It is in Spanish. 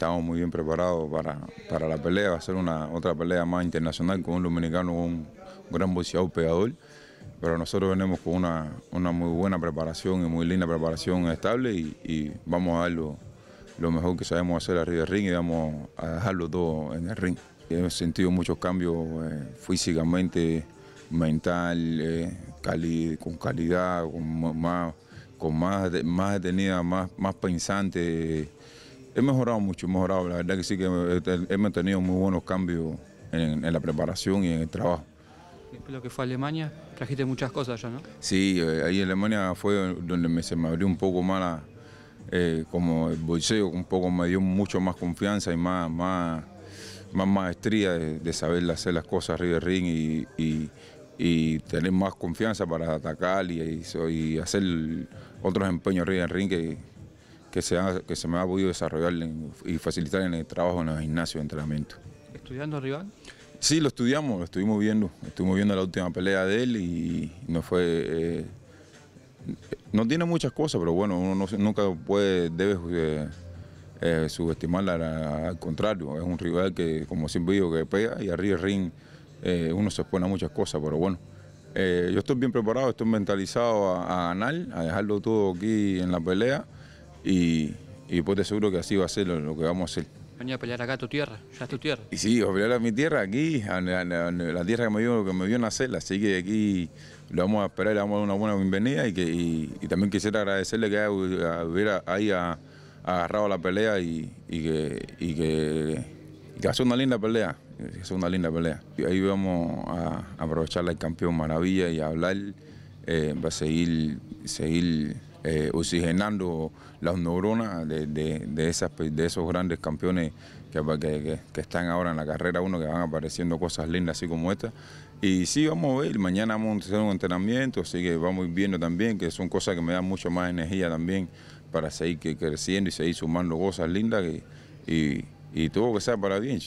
estamos muy bien preparados para, la pelea, va a ser una, otra pelea más internacional con un dominicano, un gran boxeador pegador, pero nosotros venimos con una, muy buena preparación y muy linda preparación estable y, vamos a dar lo, mejor que sabemos hacer arriba del ring y vamos a dejarlo todo en el ring. Hemos sentido muchos cambios eh, físicamente, mental, eh, con calidad, con más, con más, más detenida, más, más pensante. He mejorado mucho, he mejorado. La verdad que sí que he mantenido muy buenos cambios en, la preparación y en el trabajo. lo que fue a Alemania, trajiste muchas cosas ya, ¿no? Sí, eh, ahí en Alemania fue donde se me abrió un poco más la, eh, como el bolseo, un poco me dio mucho más confianza y más, más, más maestría de, saber hacer las cosas arriba del ring y, tener más confianza para atacar y, hacer otros empeños arriba del ring que, que se, que se me ha podido desarrollar y facilitar en el trabajo en el gimnasio de entrenamiento. ¿Estudiando al rival? Sí, lo estudiamos, lo estuvimos viendo. Estuvimos viendo la última pelea de él y no fue... Eh, no tiene muchas cosas, pero bueno, uno nunca puede, debe eh, eh, subestimarla, al contrario. Es un rival que, como siempre digo, que pega y arriba el ring uno se expone a muchas cosas, pero bueno. yo estoy bien preparado, estoy mentalizado a, a ganar, a dejarlo todo aquí en la pelea y, y pues te seguro que así va a ser lo, que vamos a hacer. Venía a pelear acá a tu tierra, ya es tu tierra. Y sí, a pelear a mi tierra aquí, a, la tierra que me vio, que me vio nacer, así que aquí lo vamos a esperar, le vamos a dar una buena bienvenida y, que, también quisiera agradecerle que haya, ahí agarrado la pelea y, que, que, hace una linda pelea, es una linda pelea. Y ahí vamos a aprovechar al campeón Maravilla y a hablar, eh, va a seguir, seguir eh, oxigenando las neuronas de, esas, pues, de esos grandes campeones que, que, están ahora en la carrera uno, que van apareciendo cosas lindas así como esta. Y sí, vamos a ver, mañana vamos a hacer un entrenamiento, así que vamos viendo también, que son cosas que me dan mucho más energía también para seguir creciendo y seguir sumando cosas lindas y, y todo que sea para bien.